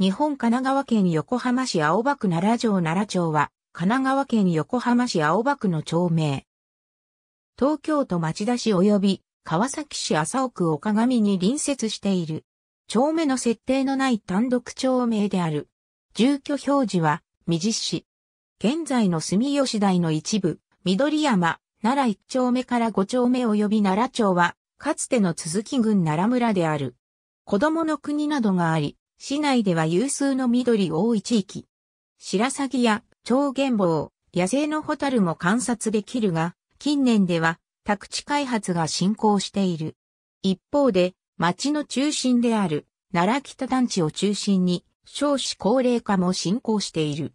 日本神奈川県横浜市青葉区奈良城奈良町は、神奈川県横浜市青葉区の町名。東京都町田市及び川崎市麻生区岡上に隣接している。町名の設定のない単独町名である。住居表示は、未実市。現在の住吉台の一部、緑山、奈良一丁目から五丁目及び奈良町は、かつての続き郡奈良村である。子供の国などがあり、市内では有数の緑多い地域。白鷺や超原坊、野生のホタルも観察できるが、近年では宅地開発が進行している。一方で、町の中心である奈良北団地を中心に少子高齢化も進行している。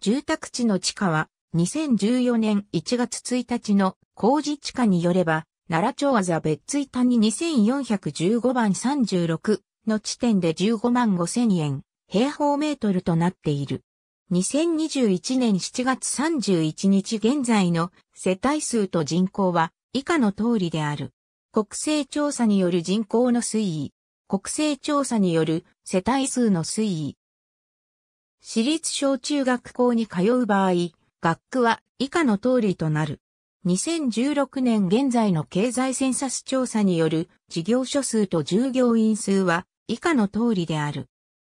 住宅地の地価は2014年1月1日の工事地価によれば、奈良町あざ別ついに2415番36の地点で15万5千円、平方メートルとなっている。2021年7月31日現在の世帯数と人口は以下の通りである。国勢調査による人口の推移。国勢調査による世帯数の推移。私立小中学校に通う場合、学区は以下の通りとなる。2016年現在の経済センサス調査による事業所数と従業員数は以下の通りである。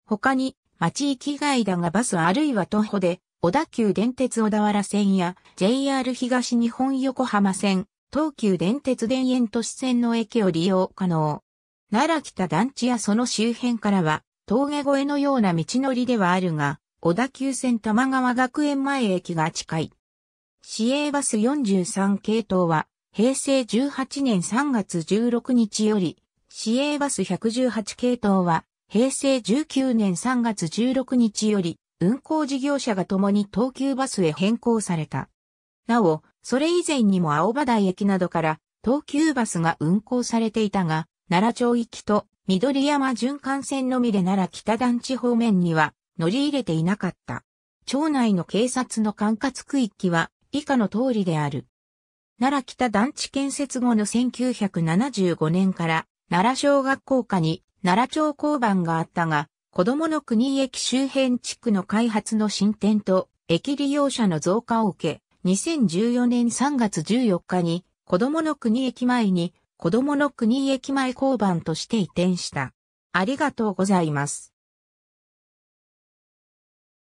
他に、町域外だがバスあるいは徒歩で、小田急電鉄小田原線や JR 東日本横浜線、東急電鉄田園都市線の駅を利用可能。奈良北団地やその周辺からは、峠越えのような道のりではあるが、小田急線玉川学園前駅が近い。市営バス43系統は、平成18年3月16日より、市営バス118系統は、平成19年3月16日より、運行事業者が共に東急バスへ変更された。なお、それ以前にも青葉台駅などから東急バスが運行されていたが、奈良町行きと緑山循環線のみで奈良北団地方面には乗り入れていなかった。町内の警察の管轄区域は以下の通りである。奈良北団地建設後の1975年から奈良小学校下に奈良町交番があったが、子供の国駅周辺地区の開発の進展と、駅利用者の増加を受け、2014年3月14日に、子供の国駅前に、子供の国駅前交番として移転した。ありがとうございます。